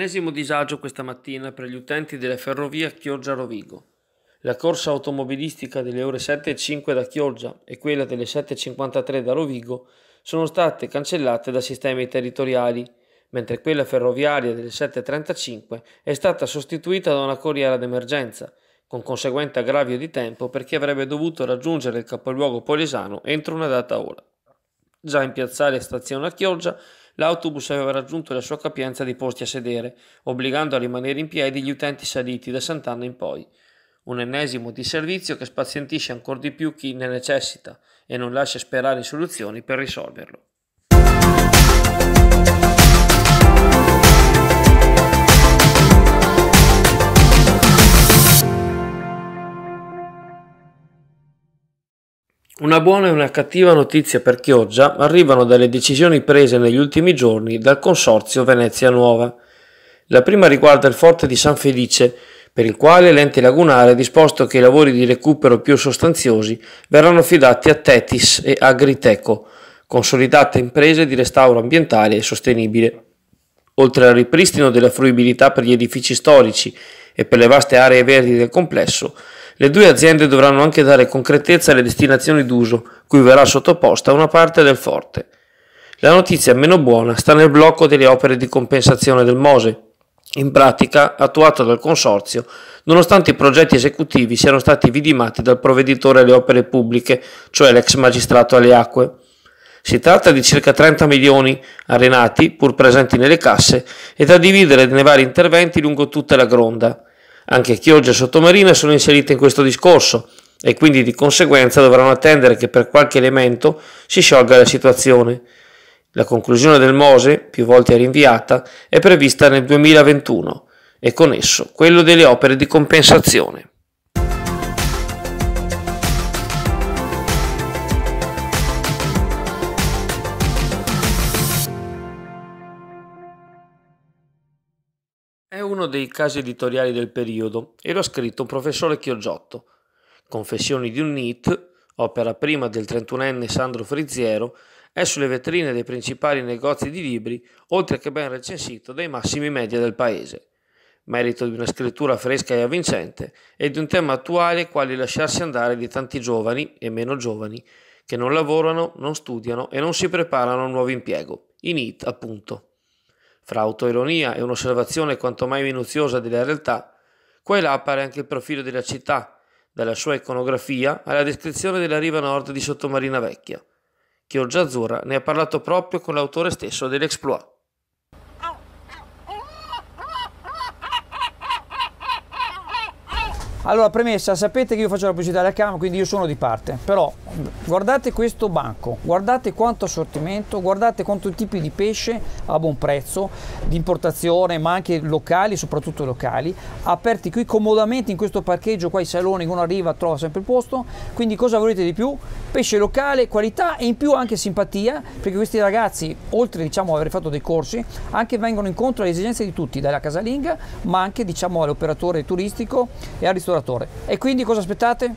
ennesimo disagio questa mattina per gli utenti delle ferrovie Chioggia-Rovigo. La corsa automobilistica delle ore 7.05 da Chioggia e quella delle 7.53 da Rovigo sono state cancellate da sistemi territoriali, mentre quella ferroviaria delle 7.35 è stata sostituita da una corriera d'emergenza, con conseguente aggravio di tempo per chi avrebbe dovuto raggiungere il capoluogo polesano entro una data ora. Già in piazzale stazione a Chioggia l'autobus aveva raggiunto la sua capienza di posti a sedere, obbligando a rimanere in piedi gli utenti saliti da Sant'Anna in poi. Un ennesimo disservizio che spazientisce ancora di più chi ne necessita e non lascia sperare soluzioni per risolverlo. Una buona e una cattiva notizia per Chioggia arrivano dalle decisioni prese negli ultimi giorni dal Consorzio Venezia Nuova. La prima riguarda il forte di San Felice, per il quale l'ente lagunare ha disposto che i lavori di recupero più sostanziosi verranno affidati a Tetis e Agriteco, consolidate imprese di restauro ambientale e sostenibile. Oltre al ripristino della fruibilità per gli edifici storici e per le vaste aree verdi del complesso, le due aziende dovranno anche dare concretezza alle destinazioni d'uso, cui verrà sottoposta una parte del forte. La notizia meno buona sta nel blocco delle opere di compensazione del Mose, in pratica attuato dal Consorzio, nonostante i progetti esecutivi siano stati vidimati dal provveditore alle opere pubbliche, cioè l'ex magistrato alle acque. Si tratta di circa 30 milioni arenati, pur presenti nelle casse, e da dividere nei vari interventi lungo tutta la gronda. Anche Chioggia Sottomarina sono inserite in questo discorso e quindi di conseguenza dovranno attendere che per qualche elemento si sciolga la situazione. La conclusione del Mose, più volte rinviata, è prevista nel 2021 e con esso quello delle opere di compensazione. uno dei casi editoriali del periodo e lo ha scritto un professore Chioggiotto. Confessioni di un NIT, opera prima del 31enne Sandro Friziero, è sulle vetrine dei principali negozi di libri, oltre che ben recensito dai massimi media del paese. Merito di una scrittura fresca e avvincente e di un tema attuale quale lasciarsi andare di tanti giovani e meno giovani che non lavorano, non studiano e non si preparano a un nuovo impiego. I NIT, appunto. Fra autoironia e un'osservazione quanto mai minuziosa della realtà, qua e là appare anche il profilo della città, dalla sua iconografia alla descrizione della riva nord di Sottomarina Vecchia. Chiorgia Azzurra ne ha parlato proprio con l'autore stesso dell'Exploit. Allora, premessa, sapete che io faccio la pubblicità della cam, quindi io sono di parte, però guardate questo banco, guardate quanto assortimento, guardate quanto tipi di pesce a buon prezzo, di importazione, ma anche locali, soprattutto locali, aperti qui comodamente in questo parcheggio, qua i saloni, uno arriva, trova sempre il posto, quindi cosa volete di più? Pesce locale, qualità e in più anche simpatia, perché questi ragazzi, oltre diciamo aver fatto dei corsi, anche vengono incontro alle esigenze di tutti, dalla casalinga, ma anche diciamo all'operatore turistico e al ristorante acceleratore. E quindi cosa aspettate?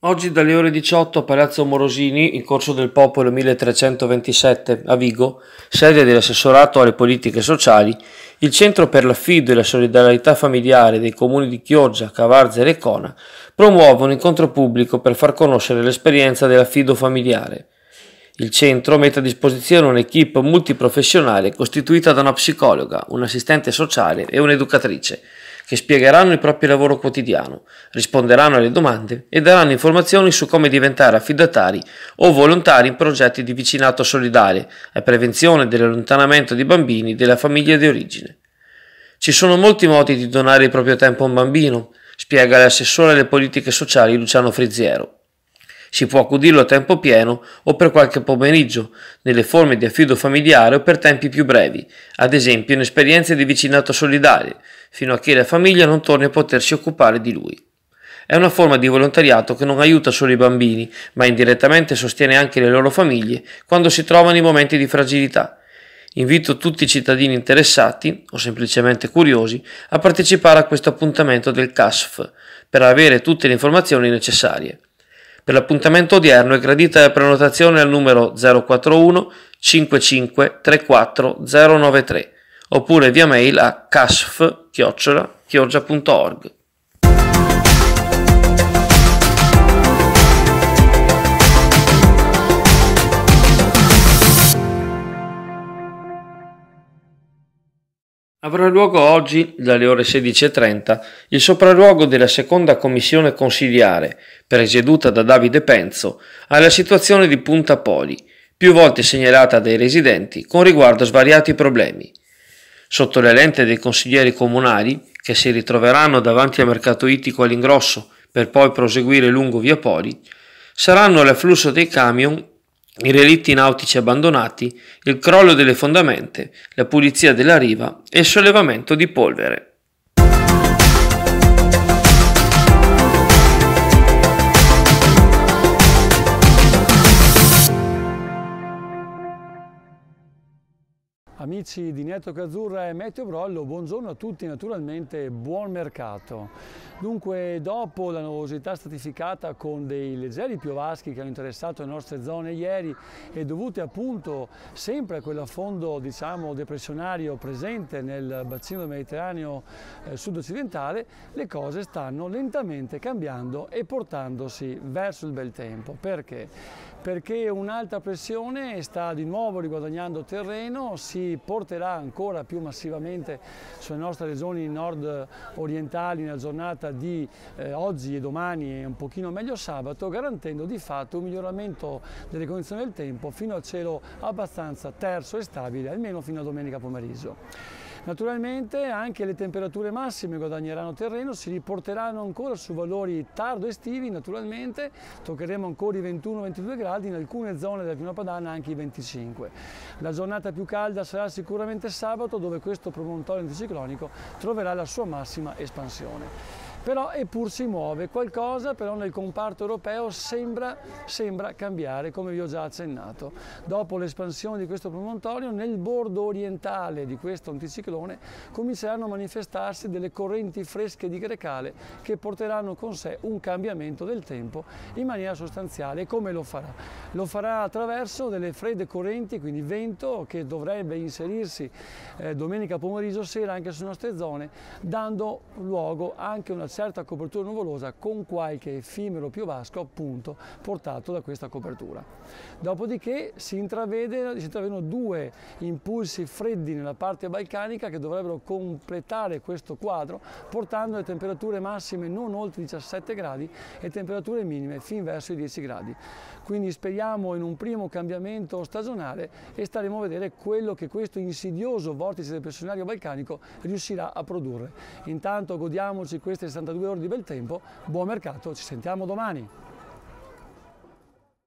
Oggi dalle ore 18 a Palazzo Morosini, in corso del Popolo 1327 a Vigo, sede dell'assessorato alle politiche sociali, il Centro per l'affido e la solidarietà familiare dei comuni di Chioggia, Cavarzere e Recona promuove un incontro pubblico per far conoscere l'esperienza dell'affido familiare. Il centro mette a disposizione un'equipe multiprofessionale costituita da una psicologa, un assistente sociale e un'educatrice che spiegheranno il proprio lavoro quotidiano, risponderanno alle domande e daranno informazioni su come diventare affidatari o volontari in progetti di vicinato solidale e prevenzione dell'allontanamento di bambini della famiglia di origine. Ci sono molti modi di donare il proprio tempo a un bambino, spiega l'assessore alle politiche sociali Luciano Frizziero. Si può accudirlo a tempo pieno o per qualche pomeriggio, nelle forme di affido familiare o per tempi più brevi, ad esempio in esperienze di vicinato solidale, fino a che la famiglia non torni a potersi occupare di lui. È una forma di volontariato che non aiuta solo i bambini, ma indirettamente sostiene anche le loro famiglie quando si trovano in momenti di fragilità. Invito tutti i cittadini interessati o semplicemente curiosi a partecipare a questo appuntamento del CASF per avere tutte le informazioni necessarie. Per l'appuntamento odierno è gradita la prenotazione al numero 041 55 34 093 oppure via mail a kashf Avrà luogo oggi, dalle ore 16.30, il sopralluogo della seconda commissione consiliare, presieduta da Davide Penzo, alla situazione di Punta Poli, più volte segnalata dai residenti con riguardo a svariati problemi. Sotto le lente dei consiglieri comunali, che si ritroveranno davanti al mercato ittico all'ingrosso per poi proseguire lungo via Poli, saranno l'afflusso dei camion i relitti nautici abbandonati, il crollo delle fondamenta, la pulizia della riva e il sollevamento di polvere. Amici di Nettoc Azzurra e Meteo Brollo, buongiorno a tutti, naturalmente buon mercato. Dunque, dopo la nuovosità stratificata con dei leggeri piovaschi che hanno interessato le nostre zone ieri e dovute appunto sempre a quell'affondo diciamo depressionario presente nel bacino del mediterraneo eh, sud-occidentale, le cose stanno lentamente cambiando e portandosi verso il bel tempo. Perché? perché un'alta pressione sta di nuovo riguadagnando terreno, si porterà ancora più massivamente sulle nostre regioni nord orientali nella giornata di eh, oggi e domani e un pochino meglio sabato, garantendo di fatto un miglioramento delle condizioni del tempo fino al cielo abbastanza terzo e stabile, almeno fino a domenica pomeriggio. Naturalmente anche le temperature massime guadagneranno terreno, si riporteranno ancora su valori tardo estivi, naturalmente toccheremo ancora i 21-22 gradi, in alcune zone della Pianura Padana anche i 25. La giornata più calda sarà sicuramente sabato dove questo promontorio anticiclonico troverà la sua massima espansione però eppur si muove qualcosa, però nel comparto europeo sembra, sembra cambiare, come vi ho già accennato. Dopo l'espansione di questo promontorio, nel bordo orientale di questo anticiclone cominceranno a manifestarsi delle correnti fresche di grecale che porteranno con sé un cambiamento del tempo in maniera sostanziale. E come lo farà? Lo farà attraverso delle fredde correnti, quindi vento, che dovrebbe inserirsi eh, domenica pomeriggio sera anche sulle nostre zone, dando luogo anche a una certa copertura nuvolosa con qualche effimero piovasco appunto portato da questa copertura. Dopodiché si, intravede, si intravedono due impulsi freddi nella parte balcanica che dovrebbero completare questo quadro portando le temperature massime non oltre i 17 gradi e temperature minime fin verso i 10 gradi. Quindi speriamo in un primo cambiamento stagionale e staremo a vedere quello che questo insidioso vortice depressionario balcanico riuscirà a produrre. Intanto godiamoci queste 60 72 ore di bel tempo, buon mercato, ci sentiamo domani.